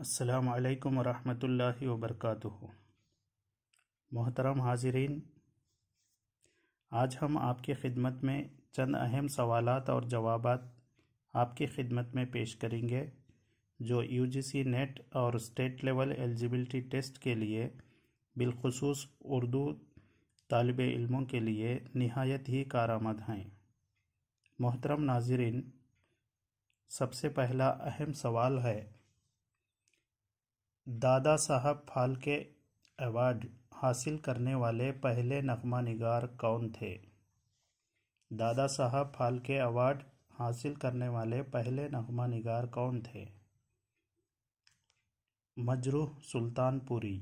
असलकम वालेकुम रहमतुल्लाहि मोहतरम हाजरीन आज हम आपकी खिदमत में चंद अहम सवालात और जवाब आपकी खिदमत में पेश करेंगे जो यूजीसी नेट और स्टेट लेवल एलिजिबिलिटी टेस्ट के लिए बिलखसूस उर्दू तलब इल्मों के लिए नहायत ही आमद हैं मोहतरम नाजरीन सबसे पहला अहम सवाल है दादा साहब फालके अवार्ड हासिल करने वाले पहले नग़मा निगार कौन थे दादा साहब फालके अवार्ड हासिल करने वाले पहले नगमा निगार कौन थे मजरूह सुल्तानपुरी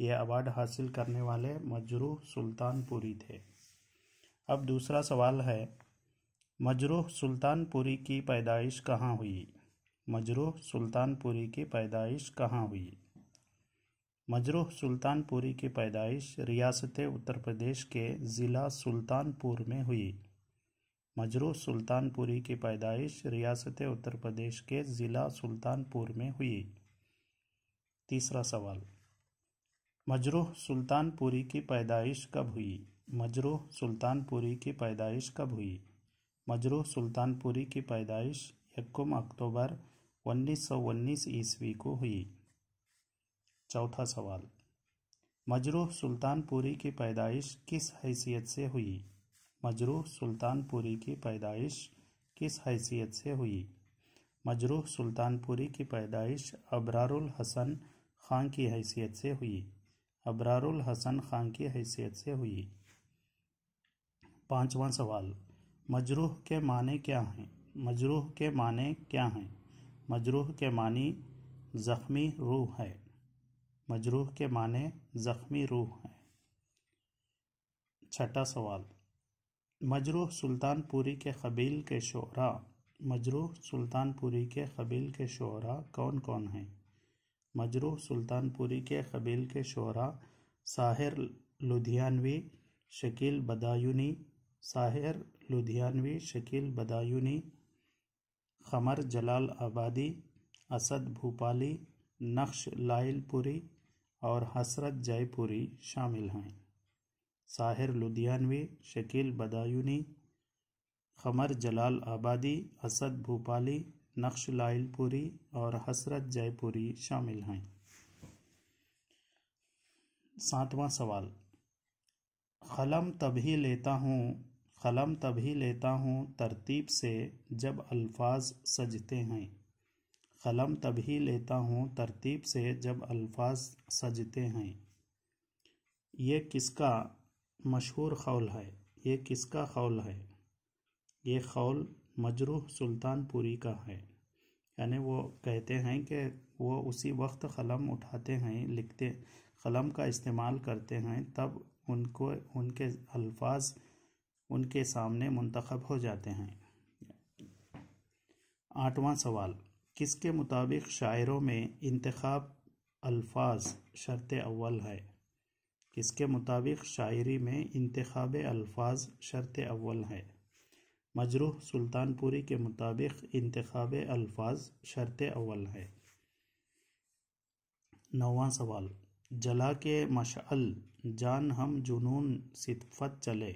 ये अवार्ड हासिल करने वाले मजरूह सुल्तानपुरी थे अब दूसरा सवाल है मजरूह सुल्तानपुरी की पैदाइश कहाँ हुई मजरूह सुल्तानपुरी की पैदाइश कहाँ हुई मजरूह सुल्तानपुरी की पैदाइश रियासत उत्तर प्रदेश के ज़िला सुल्तानपुर में हुई मजरूह सुल्तानपुरी की पैदाइश रियासत उत्तर प्रदेश के ज़िला सुल्तानपुर में हुई तीसरा सवाल मजरूह सुल्तानपुरी की पैदाइश कब हुई मजरूह सुल्तानपुरी की पैदाइश कब हुई मजरूह सुल्तानपुरी की पैदाइश एक अक्टूबर उन्नीस सौ उन्नीस ईस्वी को हुई चौथा सवाल मजरूह सुल्तानपुरी की पैदाइश किस हैसियत से हुई मजरूह सुल्तानपुरी की पैदाइश किस हैसियत से हुई मजरूह सुल्तानपुरी की पैदाइश अबरारुल हसन खां की हैसियत से हुई अबरारुल हसन खां की हैसियत से हुई पांचवा सवाल मजरूह के माने क्या हैं मजरूह के माने क्या हैं मजरूह के मानी ज़ख्मी रूह है मजरूह के माने ज़ख्मी रूह है छठा सवाल मजरूह सुल्तानपुरी के कबील के शोरा मजरूह सुल्तानपुरी के कबील के शोरा कौन कौन हैं मजरूह सुल्तानपुरी के कबील के शोरा साहिर लुधियानवी शकील बदायूनी साहिर लुधियानवी शकील बदायूनी ख़मर जलाल आबादी असद भूपाली नक्श लाइलपुरी और हसरत जयपुरी शामिल हैं साहिर लुधियानवी शकील बदायूनी खमर जलाल आबादी असद भूपाली नक्श लाइलपुरी और हसरत जयपुरी शामिल हैं सातवां सवाल कलम तभी लेता हूँ कलम तभी लेता हूँ तरतीब से जब अल्फाज सजते हैं कलम तभी लेता हूँ तरतीब से जब अल्फाज सजते हैं ये किसका मशहूर खौल है ये किसका खौल है ये खौल मजरूह सुल्तानपुरी का है यानी वो कहते हैं कि वो उसी वक्त कलम उठाते हैं लिखते कलम का इस्तेमाल करते हैं तब उनको उनके अल्फाज उनके सामने मुंतखब हो जाते हैं आठवां सवाल किसके मुताबिक शायरों में इंतखब अल्फाज शर्त अव्वल है किसके मुताबिक शायरी में इंतखब अल्फाज शर्त अव्वल है मजरूह सुल्तानपुरी के मुताबिक इंतखब अल्फाज शर्त अव्वल है नौवां सवाल जला के मशल जान हम जुनून सिफत चले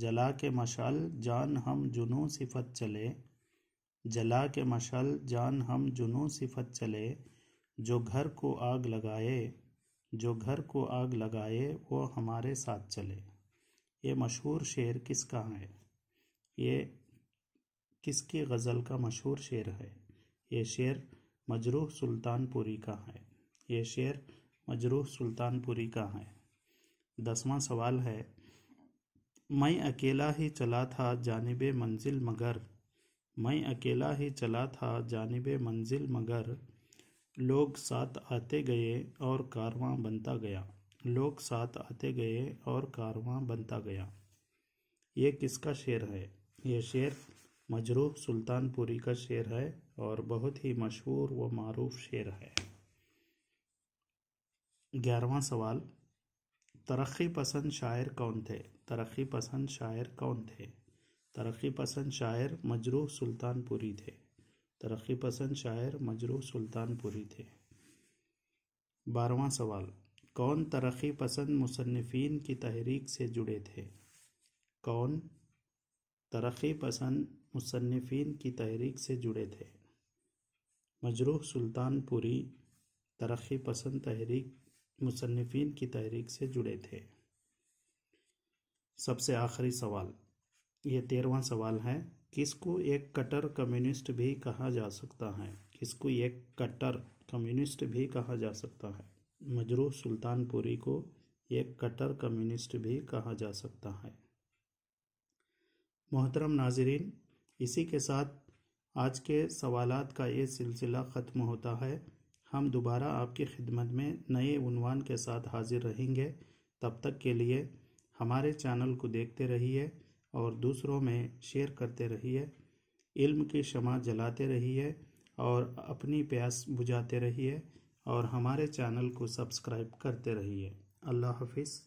जला के मशाल जान हम जुनू सिफत चले जला के मशाल जान हम जुनू सिफत चले जो घर को आग लगाए जो घर को आग लगाए वो हमारे साथ चले ये मशहूर शेर किसका है ये किसकी गज़ल का मशहूर शेर है ये शेर मजरूह सुल्तानपुरी का है ये शेर मजरूह सुल्तानपुरी का है दसवां सवाल है मैं अकेला ही चला था जानब मंजिल मगर मैं अकेला ही चला था जानब मंजिल मगर लोग साथ आते गए और कारवां बनता गया लोग साथ आते गए और कारवां बनता गया ये किसका शेर है ये शेर मजरूह सुल्तानपुरी का शेर है और बहुत ही मशहूर व मरूफ शेर है ग्यारहवा सवाल तरक्की पसंद शायर कौन थे तरक्की पसंद शायर कौन थे तरक्की पसंद शायर मजरूह सुल्तानपुरी थे तरक्की पसंद शायर मजरूह सुल्तानपुरी थे बारवां सवाल कौन तरक्की पसंद मुसनफिन की तहरीक से जुड़े थे कौन तरक्की पसंद मुसनफिन की तहरीक से जुड़े थे मजरूह सुल्तानपुरी तरक्की पसंद तहरीक मुसनफिन की तहरीक से जुड़े थे सबसे आखिरी सवाल ये तेरहवा सवाल है किसको एक कट्टर कम्युनिस्ट भी कहा जा सकता है किसको एक कट्टर कम्युनिस्ट भी कहा जा सकता है मजरू सुल्तानपुरी को एक कट्टर कम्युनिस्ट भी कहा जा सकता है मोहतरम नाजरीन इसी के साथ आज के सवालात का ये सिलसिला ख़त्म होता है हम दोबारा आपकी खिदमत में नए उनवान के साथ हाजिर रहेंगे तब तक के लिए हमारे चैनल को देखते रहिए और दूसरों में शेयर करते रहिए इल्म की शमा जलाते रहिए और अपनी प्यास बुझाते रहिए और हमारे चैनल को सब्सक्राइब करते रहिए अल्लाह हाफिज़